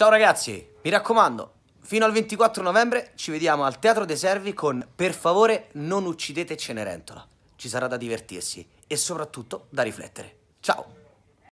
Ciao ragazzi, mi raccomando, fino al 24 novembre ci vediamo al Teatro dei Servi con Per favore non uccidete Cenerentola. Ci sarà da divertirsi e soprattutto da riflettere. Ciao!